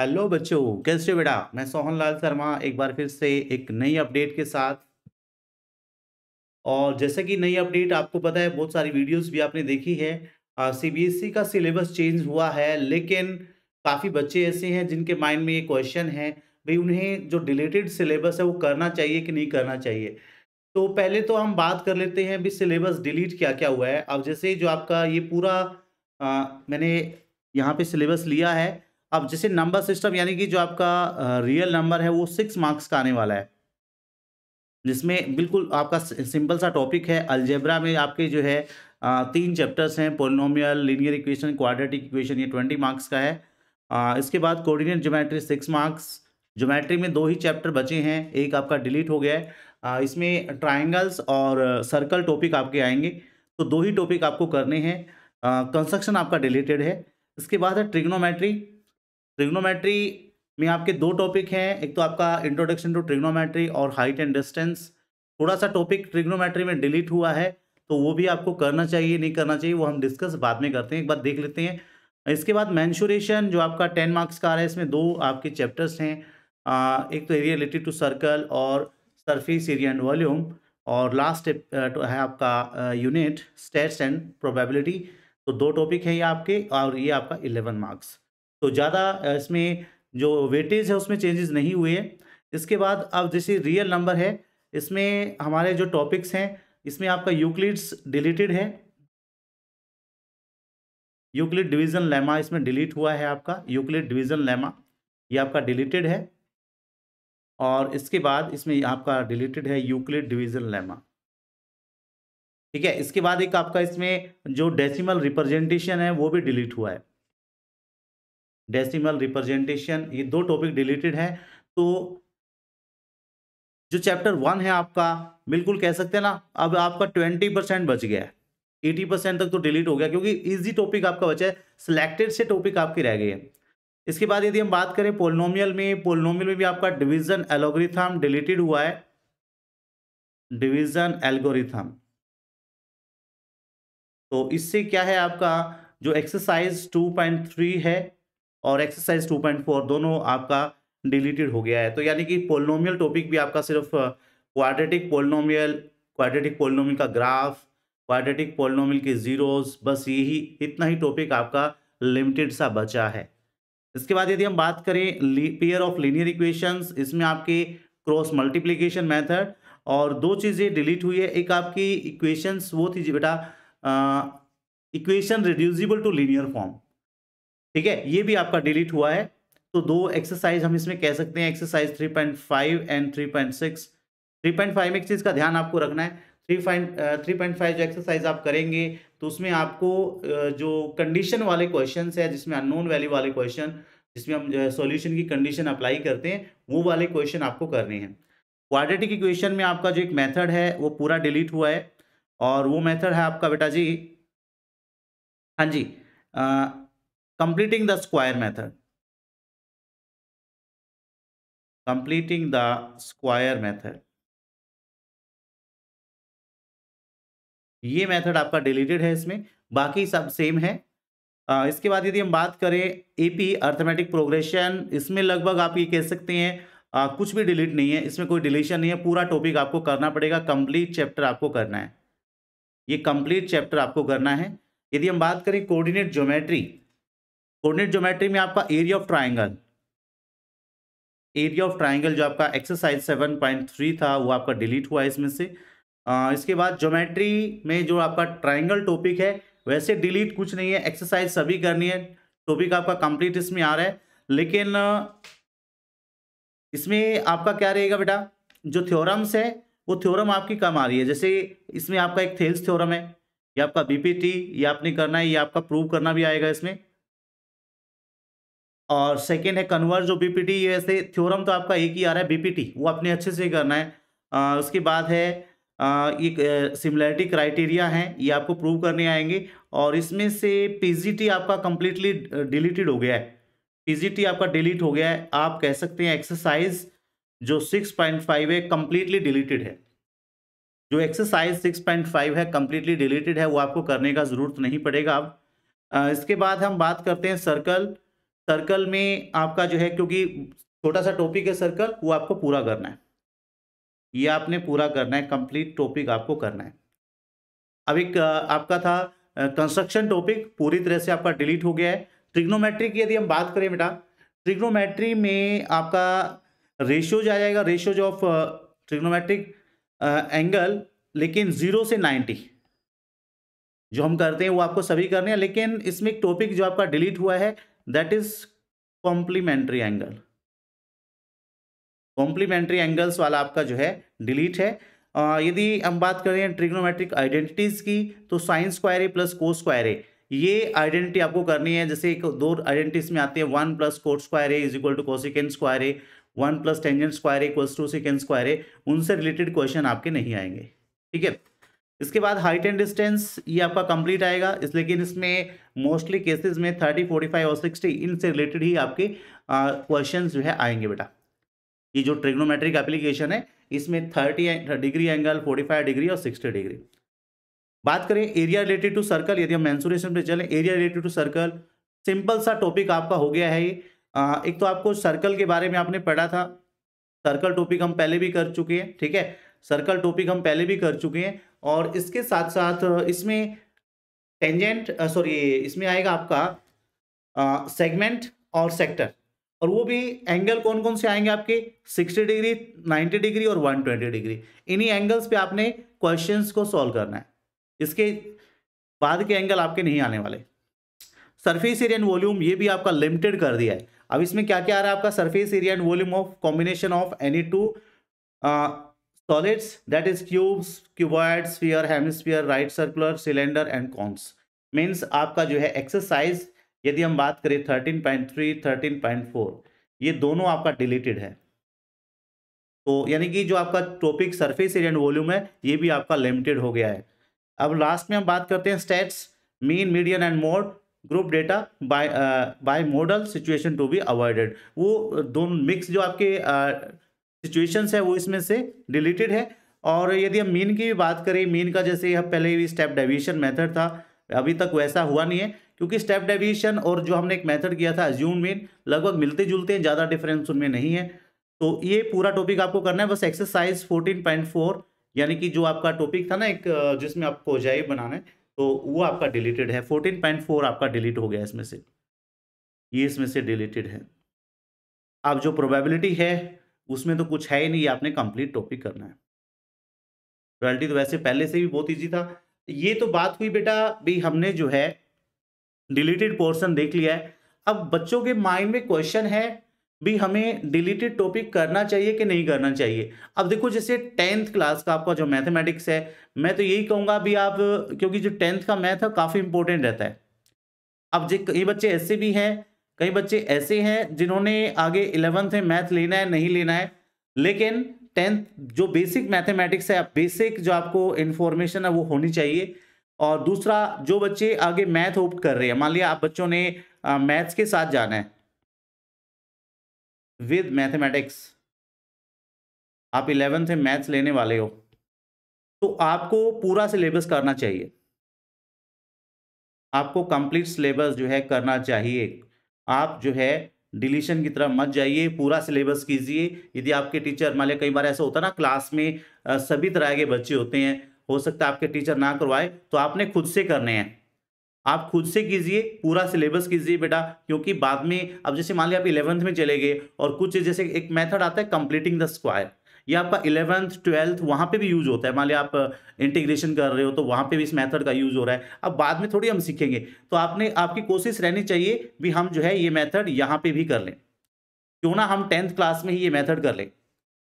hello बच्चों कैसे बेटा मैं सोहन लाल शर्मा एक बार फिर से एक नई अपडेट के साथ और जैसे कि नई अपडेट आपको पता है बहुत सारी वीडियोस भी आपने देखी है सीबीएसई e का सिलेबस चेंज हुआ है लेकिन काफ़ी बच्चे ऐसे हैं जिनके माइंड में ये क्वेश्चन है भाई उन्हें जो डिलेटेड सिलेबस है वो करना चाहिए कि नहीं करना चाहिए तो पहले तो हम बात कर लेते हैं भी सिलेबस डिलीट क्या क्या हुआ है अब जैसे जो आपका ये पूरा आ, मैंने यहाँ पे सिलेबस लिया है अब जैसे नंबर सिस्टम यानी कि जो आपका रियल नंबर है वो सिक्स मार्क्स का आने वाला है जिसमें बिल्कुल आपका सिंपल सा टॉपिक है अल्जेब्रा में आपके जो है तीन चैप्टर्स हैं polynomial linear equation quadratic equation ये ट्वेंटी मार्क्स का है इसके बाद coordinate geometry six marks geometry में दो ही चैप्टर बचे हैं एक आपका डिलीट हो गया है इसमें ट्राइंगल्स और सर्कल टॉपिक आपके आएंगे तो दो ही टॉपिक आपको करने हैं कंस्ट्रक्शन आपका डिलीटेड है इसके बाद है ट्रिग्नोमेट्री ट्रिग्नोमेट्री में आपके दो टॉपिक हैं एक तो आपका इंट्रोडक्शन टू ट्रिग्नोमेट्री और हाइट एंड डिस्टेंस थोड़ा सा टॉपिक ट्रिग्नोमेट्री में डिलीट हुआ है तो वो भी आपको करना चाहिए नहीं करना चाहिए वो हम डिस्कस बाद में करते हैं एक बार देख लेते हैं इसके बाद मैंशोरेशन जो आपका टेन मार्क्स का आ रहा है इसमें दो आपके चैप्टर्स हैं एक तो एरिया रिलेटेड टू सर्कल और सरफेस एरिया एंड वॉल्यूम और लास्ट तो है आपका यूनिट स्टेट्स एंड प्रोबेबिलिटी तो दो टॉपिक हैं ये आपके और ये आपका इलेवन मार्क्स तो ज़्यादा इसमें जो वेटेज है उसमें चेंजेस नहीं हुए हैं इसके बाद अब जैसे रियल नंबर है इसमें हमारे जो टॉपिक्स हैं इसमें आपका यूक्लिड्स डिलीटेड है यूक्लिड डिवीज़न लेमा इसमें डिलीट हुआ है आपका यूक्लिड डिवीज़न लेमा ये आपका डिलीटेड है और इसके बाद इसमें आपका डिलीटेड है यूक्लिड डिवीज़न लेमा ठीक है इसके बाद एक आपका इसमें जो डेसिमल रिप्रेजेंटेशन है वो भी डिलीट हुआ है डेसिमल रिप्रेजेंटेशन ये दो टॉपिक डिलीटेड है तो जो चैप्टर वन है आपका बिल्कुल कह सकते हैं ना अब आपका ट्वेंटी परसेंट बच गया है एटी परसेंट तक तो डिलीट हो गया क्योंकि इजी टॉपिक आपका बचा है सिलेक्टेड से टॉपिक आपकी रह गई है इसके बाद यदि हम बात करें पोलिनोमियल में पोलिनोमियल में भी आपका डिवीजन एलोग्रिथम डिलीटेड हुआ है डिवीजन एल्गोरिथम तो इससे क्या है आपका जो एक्सरसाइज टू पॉइंट थ्री है और एक्सरसाइज 2.4 दोनों आपका डिलीटेड हो गया है तो यानी कि पोलिनोमियल टॉपिक भी आपका सिर्फ क्वाड्रेटिक पोलिनोमियल क्वाड्रेटिक पोलिनोमियल का ग्राफ क्वाड्रेटिक पोलिनोमियल के ज़ीरोस बस यही इतना ही टॉपिक आपका लिमिटेड सा बचा है इसके बाद यदि हम बात करें पेयर ऑफ लीनियर इक्वेशन इसमें आपके क्रॉस मल्टीप्लीकेशन मैथड और दो चीज़ें डिलीट हुई है एक आपकी इक्वेशंस वो थी जी बेटा equation reducible to linear form ठीक है ये भी आपका डिलीट हुआ है तो दो एक्सरसाइज हम इसमें कह सकते हैं exercise three point five and three point six three point five एक चीज़ का ध्यान आपको रखना है three point three point five जो एक्सरसाइज आप करेंगे तो उसमें आपको जो कंडीशन वाले क्वेश्चन है जिसमें अननोन वैल्यू वाले क्वेश्चन जिसमें हम सॉल्यूशन की कंडीशन अप्लाई करते हैं वो वाले क्वेश्चन आपको करने हैं क्वाड्रेटिक इक्वेशन में आपका जो एक मेथड है वो पूरा डिलीट हुआ है और वो मेथड है आपका बेटा जी हाँ जी completing the square method completing the square method ये मेथड आपका डिलीटेड है इसमें बाकी सब सेम है आ, इसके बाद यदि हम बात करें एपी अर्थमेटिक प्रोग्रेशन इसमें लगभग आप ये कह सकते हैं आ, कुछ भी डिलीट नहीं है इसमें कोई डिलीशन नहीं है पूरा टॉपिक आपको करना पड़ेगा कंप्लीट चैप्टर आपको करना है ये कंप्लीट चैप्टर आपको करना है यदि हम बात करें कोऑर्डिनेट ज्योमेट्री कोऑर्डिनेट ज्योमेट्री में आपका area of triangle area of triangle जो आपका एक्सरसाइज सेवन पॉइंट थ्री था वो आपका डिलीट हुआ है इसमें से आ, इसके बाद ज्योमेट्री में जो आपका ट्राइंगल टॉपिक है वैसे डिलीट कुछ नहीं है एक्सरसाइज सभी करनी है टॉपिक आपका कंप्लीट इसमें आ रहा है लेकिन इसमें आपका क्या रहेगा बेटा जो थ्योरम्स है वो थ्योरम आपकी कम आ रही है जैसे इसमें आपका एक थेल्स थ्योरम है या आपका बीपीटी ये आपने करना है या आपका प्रूव करना भी आएगा इसमें और सेकेंड है बी पी बीपीटी ऐसे थ्योरम तो आपका एक ही आ रहा है बीपीटी वो आपने अच्छे से करना है आ, उसके बाद है आ, ये सिमिलरिटी क्राइटेरिया हैं ये आपको प्रूव करने आएंगे और इसमें से पीजीटी आपका कम्प्लीटली डिलीटेड हो गया है पीजीटी आपका डिलीट हो गया है आप कह सकते हैं एक्सरसाइज जो सिक्स पॉइंट फाइव है कम्प्लीटली डिलीटेड है जो एक्सरसाइज सिक्स पॉइंट फाइव है कम्प्लीटली डिलीटेड है वो आपको करने का ज़रूरत नहीं पड़ेगा अब इसके बाद हम बात करते हैं सर्कल सर्कल में आपका जो है क्योंकि छोटा सा टॉपिक है सर्कल वो आपको पूरा करना है ये आपने पूरा करना है कंप्लीट टॉपिक आपको करना है अब एक आपका था कंस्ट्रक्शन टॉपिक पूरी तरह से आपका डिलीट हो गया है ट्रिग्नोमेट्री की यदि हम बात करें बेटा ट्रिग्नोमेट्री में आपका रेशियोज आ जाएगा रेशियोज ऑफ ट्रिग्नोमेट्रिक एंगल लेकिन जीरो से नाइन्टी जो हम करते हैं वो आपको सभी करने हैं लेकिन इसमें एक टॉपिक जो आपका डिलीट हुआ है that is complementary angle complementary angles वाला आपका जो है डिलीट है यदि हम बात करें ट्रिग्नोमेट्रिक आइडेंटिटीज़ की तो sine square A plus cos square A ये आइडेंटिटी आपको करनी है जैसे एक दो आइडेंटिटीज में आते हैं one plus cot square A is equal to cosecant square A one plus tangent square A equals to secant square A उनसे रिलेटेड क्वेश्चन आपके नहीं आएंगे ठीक है इसके बाद हाइट एंड डिस्टेंस ये आपका कंप्लीट आएगा इस लेकिन इसमें मोस्टली केसेस में थर्टी फोर्टी फाइव और सिक्सटी इनसे रिलेटेड ही आपके क्वेश्चन जो है आएंगे बेटा ये जो ट्रिग्नोमेट्रिक एप्लीकेशन है इसमें thirty degree angle forty five degree और सिक्सटी डिग्री बात करें एरिया रिलेटेड टू सर्कल यदि हम मैंसुरेशन पर चलें area related to circle simple सा टॉपिक आपका हो गया है ये एक तो आपको सर्कल के बारे में आपने पढ़ा था सर्कल टॉपिक हम पहले भी कर चुके हैं ठीक है सर्कल टॉपिक हम पहले भी कर चुके हैं और इसके साथ साथ इसमें टेंजेंट सॉरी इसमें आएगा आपका सेगमेंट और सेक्टर और वो भी एंगल कौन कौन से आएंगे आपके 60 डिग्री 90 डिग्री और 120 डिग्री इन्हीं एंगल्स पे आपने क्वेश्चंस को सॉल्व करना है इसके बाद के एंगल आपके नहीं आने वाले सरफेस एरिया एंड वॉल्यूम ये भी आपका लिमिटेड कर दिया है अब इसमें क्या क्या आ रहा है आपका surface area and volume of combination of any two solids that is cubes cuboid sphere hemisphere right circular cylinder and cones means आपका जो है एक्सरसाइज यदि हम बात करें thirteen thirteen point three point four ये दोनों आपका डिलीटेड है तो यानी कि जो आपका topic surface area and volume है ये भी आपका लिमिटेड हो गया है अब लास्ट में हम बात करते हैं stats mean median and mode group data by by model situation to be avoided वो uh, दोनों मिक्स जो आपके uh, सिचुएशंस है वो इसमें से डिलीटेड है और यदि हम मीन की भी बात करें मीन का जैसे यह पहले भी स्टेप डेविएशन मेथड था अभी तक वैसा हुआ नहीं है क्योंकि स्टेप डेविएशन और जो हमने एक मेथड किया था एज्यूम मीन लगभग मिलते जुलते हैं ज़्यादा डिफरेंस उनमें नहीं है तो ये पूरा टॉपिक आपको करना है बस एक्सरसाइज फोर्टीन पॉइंट फोर यानी कि जो आपका टॉपिक था ना एक जिसमें आपको जाए बनाना है तो वो आपका डिलीटेड है फोर्टीन पॉइंट फोर आपका डिलीट हो गया इसमें से ये इसमें से डिलीटेड है आप जो प्रोबेबिलिटी है उसमें तो कुछ है ही नहीं आपने कंप्लीट टॉपिक करना है रॉयल्टी तो वैसे पहले से भी बहुत ईजी था ये तो बात हुई बेटा भी हमने जो है डिलीटेड पोर्शन देख लिया है अब बच्चों के माइंड में क्वेश्चन है भी हमें डिलीटेड टॉपिक करना चाहिए कि नहीं करना चाहिए अब देखो जैसे टेंथ क्लास का आपका जो मैथमेटिक्स है मैं तो यही कहूँगा भी आप क्योंकि जो टेंथ का मैथ है काफ़ी इंपॉर्टेंट रहता है अब जो ये बच्चे ऐसे भी हैं कई बच्चे ऐसे हैं जिन्होंने आगे इलेवेंथ में मैथ लेना है नहीं लेना है लेकिन टेंथ जो बेसिक मैथमेटिक्स है बेसिक जो आपको इन्फॉर्मेशन है वो होनी चाहिए और दूसरा जो बच्चे आगे मैथ ऑप्ट कर रहे हैं मान लिया आप बच्चों ने मैथ्स के साथ जाना है विद मैथमेटिक्स आप इलेवेंथ में मैथ्स लेने वाले हो तो आपको पूरा सिलेबस करना चाहिए आपको कंप्लीट सिलेबस जो है करना चाहिए आप जो है डिलीशन की तरफ मत जाइए पूरा सिलेबस कीजिए यदि आपके टीचर मान लिया कई बार ऐसा होता है ना क्लास में सभी तरह के बच्चे होते हैं हो सकता है आपके टीचर ना करवाए तो आपने खुद से करने हैं आप खुद से कीजिए पूरा सिलेबस कीजिए बेटा क्योंकि बाद में अब जैसे मान लिया आप इलेवंथ में चले गए और कुछ जैसे एक मेथड आता है कंप्लीटिंग द स्क्वायर ये आपका इलेवंथ ट्वेल्थ वहाँ पे भी यूज़ होता है मान लिया आप इंटीग्रेशन कर रहे हो तो वहाँ पे भी इस मेथड का यूज़ हो रहा है अब बाद में थोड़ी हम सीखेंगे तो आपने आपकी कोशिश रहनी चाहिए भी हम जो है ये मैथड यहाँ पर भी कर लें क्यों ना हम टेंथ क्लास में ही ये मैथड कर लें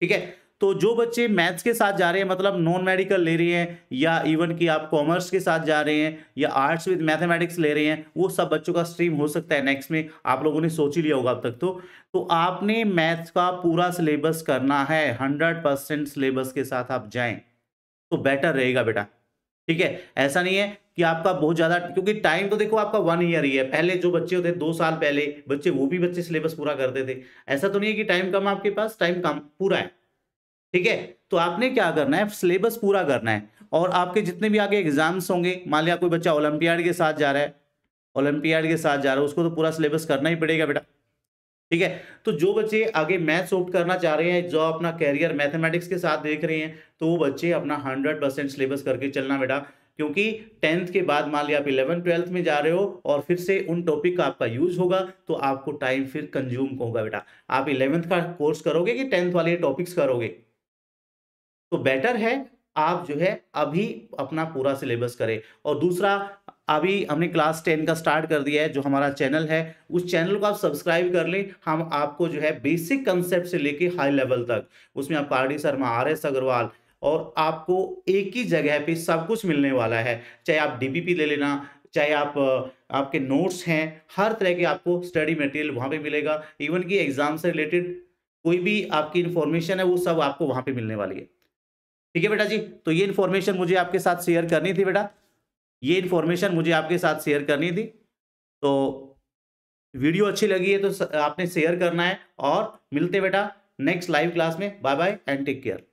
ठीक है तो जो बच्चे मैथ्स के साथ जा रहे हैं मतलब नॉन मेडिकल ले रहे हैं या इवन कि आप कॉमर्स के साथ जा रहे हैं या आर्ट्स विद मैथमेटिक्स ले रहे हैं वो सब बच्चों का स्ट्रीम हो सकता है नेक्स्ट में आप लोगों ने सोच ही लिया होगा अब तक तो तो आपने मैथ्स का पूरा सिलेबस करना है हंड्रेड परसेंट सिलेबस के साथ आप जाएँ तो बेटर रहेगा बेटा ठीक है ऐसा नहीं है कि आपका बहुत ज़्यादा क्योंकि टाइम तो देखो आपका वन ईयर ही है पहले जो बच्चे होते दो साल पहले बच्चे वो भी बच्चे सिलेबस पूरा करते थे ऐसा तो नहीं है कि टाइम कम आपके पास टाइम कम पूरा है ठीक है तो आपने क्या करना है सिलेबस पूरा करना है और आपके जितने भी आगे एग्जाम्स होंगे मान लिया कोई बच्चा ओलंपियाड के साथ जा रहा है ओलंपियाड के साथ जा रहा है उसको तो पूरा सिलेबस करना ही पड़ेगा बेटा ठीक है तो जो बच्चे आगे मैथ्स ऑप्ट करना चाह रहे हैं जो अपना कैरियर मैथमेटिक्स के साथ देख रहे हैं तो वो बच्चे अपना हंड्रेड परसेंट सिलेबस करके चलना बेटा क्योंकि टेंथ के बाद मान लिया आप इलेवन ट्वेल्थ में जा रहे हो और फिर से उन टॉपिक का आपका यूज होगा तो आपको टाइम फिर कंज्यूम होगा बेटा आप इलेवेंथ का कोर्स करोगे कि टेंथ वाले टॉपिक्स करोगे तो बेटर है आप जो है अभी अपना पूरा सिलेबस करें और दूसरा अभी हमने क्लास टेन का स्टार्ट कर दिया है जो हमारा चैनल है उस चैनल को आप सब्सक्राइब कर लें हम आपको जो है बेसिक कंसेप्ट से लेके हाई लेवल तक उसमें आप पार्टी शर्मा आर एस अग्रवाल और आपको एक ही जगह पे सब कुछ मिलने वाला है चाहे आप डीपीपी ले लेना चाहे आप आपके नोट्स हैं हर तरह के आपको स्टडी मटेरियल वहाँ पर मिलेगा इवन कि एग्ज़ाम से रिलेटेड कोई भी आपकी इन्फॉर्मेशन है वो सब आपको वहाँ पर मिलने वाली है ठीक है बेटा जी तो ये इन्फॉर्मेशन मुझे आपके साथ शेयर करनी थी बेटा ये इन्फॉर्मेशन मुझे आपके साथ शेयर करनी थी तो वीडियो अच्छी लगी है तो आपने शेयर करना है और मिलते बेटा नेक्स्ट लाइव क्लास में bye bye and take care